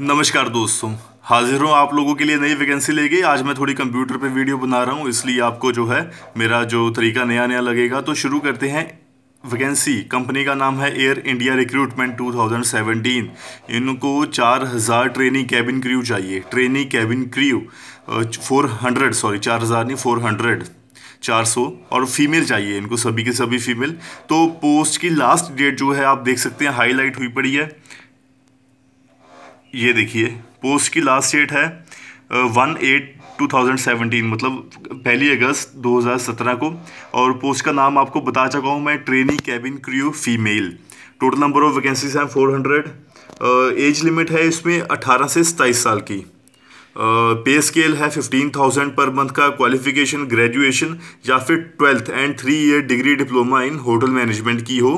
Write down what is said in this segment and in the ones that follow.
नमस्कार दोस्तों हाजिर हूँ आप लोगों के लिए नई वैकेंसी लेके आज मैं थोड़ी कंप्यूटर पे वीडियो बना रहा हूँ इसलिए आपको जो है मेरा जो तरीका नया नया लगेगा तो शुरू करते हैं वैकेंसी कंपनी का नाम है एयर इंडिया रिक्रूटमेंट 2017 इनको 4000 ट्रेनिंग कैबिन क्रू चाहिए training cabin crew four sorry चार नहीं फोर 400 और फीमेल चाहिए इनको सभी के सभी फीमेल तो पोस्ट की लास्ट डेट जो है आप देख सकते हैं हाईलाइट हुई पड़ी है ये देखिए पोस्ट की लास्ट डेट है वन एट सेवनटीन मतलब पहली अगस्त 2017 को और पोस्ट का नाम आपको बता चुका हूँ मैं training cabin crew female total number of vacancies हैं 400 एज लिमिट है इसमें 18 से 27 साल की पे स्केल है 15,000 पर मंथ का क्वालिफिकेशन ग्रेजुएशन या फिर twelfth and three year degree diploma in hotel management की हो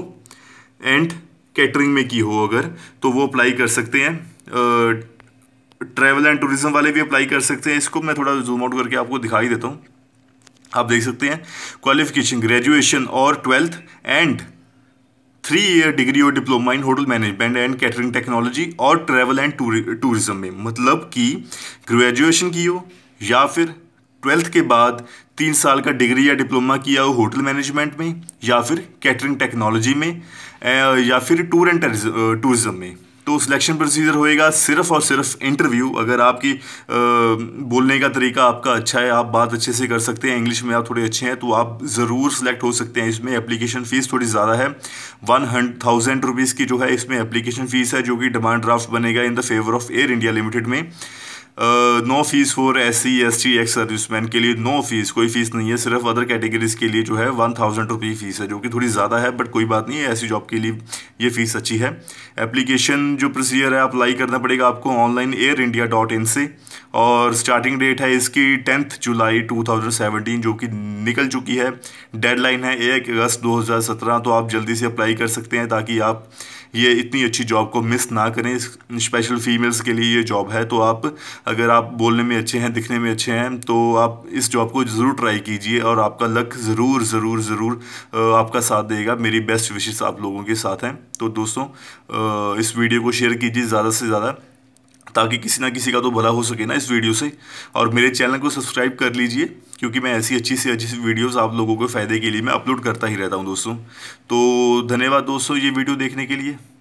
एंड कैटरिंग में की हो अगर तो वो अप्लाई कर सकते हैं ट्रैवल एंड टूरिज्म वाले भी अप्लाई कर सकते हैं इसको मैं थोड़ा जूम आउट करके आपको दिखाई देता हूँ आप देख सकते हैं क्वालिफिकेशन ग्रेजुएशन और twelfth and three year degree और diploma in hotel management and catering technology और ट्रैवल एंड टूरिज्म में मतलब कि ग्रेजुएशन की हो या फिर ट्वेल्थ के बाद तीन साल का डिग्री या डिप्लोमा किया हो होटल मैनेजमेंट में या फिर कैटरिंग टेक्नोलॉजी में या फिर टूर एंड टूरिज्म में तो सिलेक्शन प्रोसीजर होएगा सिर्फ और सिर्फ इंटरव्यू अगर आपकी आ, बोलने का तरीका आपका अच्छा है आप बात अच्छे से कर सकते हैं इंग्लिश में आप थोड़े अच्छे हैं तो आप ज़रूर सिलेक्ट हो सकते हैं इसमें एप्लीकेशन फ़ीस थोड़ी ज़्यादा है वन हंड थाउजेंड रुपीज़ की जो है इसमें एप्लीकेशन फ़ीस है जो कि डिमांड ड्राफ्ट बनेगा in the favour of Air India limited में no fees for S C S T ex serviceman के लिए नो फीस कोई फीस नहीं है सिर्फ अदर कैटेगरीज के लिए जो है वन थाउजेंड रुपी फीस है जो कि थोड़ी ज़्यादा है बट कोई बात नहीं है ऐसी जॉब के लिए ये फीस अच्छी है एप्लीकेशन जो प्रोसीजर है अप्लाई करना पड़ेगा आपको online Air India dot in से और स्टार्टिंग डेट है इसकी tenth July two thousand seventeen जो कि निकल चुकी है डेडलाइन है एक अगस्त दो हज़ार सत्रह तो आप जल्दी से अप्लाई कर सकते हैं ताकि आप ये इतनी अच्छी जॉब को मिस ना करें स्पेशल फीमेल्स के लिए ये जॉब है तो आप अगर आप बोलने में अच्छे हैं दिखने में अच्छे हैं तो आप इस जॉब को ज़रूर ट्राई कीजिए और आपका लक ज़रूर ज़रूर ज़रूर आपका साथ देगा मेरी बेस्ट विशेष आप लोगों के साथ हैं तो दोस्तों इस वीडियो को शेयर कीजिए ज़्यादा से ज़्यादा ताकि किसी ना किसी का तो भला हो सके ना इस वीडियो से और मेरे चैनल को सब्सक्राइब कर लीजिए क्योंकि मैं ऐसी अच्छी से अच्छी वीडियोस आप लोगों के फ़ायदे के लिए मैं अपलोड करता ही रहता हूँ दोस्तों तो धन्यवाद दोस्तों ये वीडियो देखने के लिए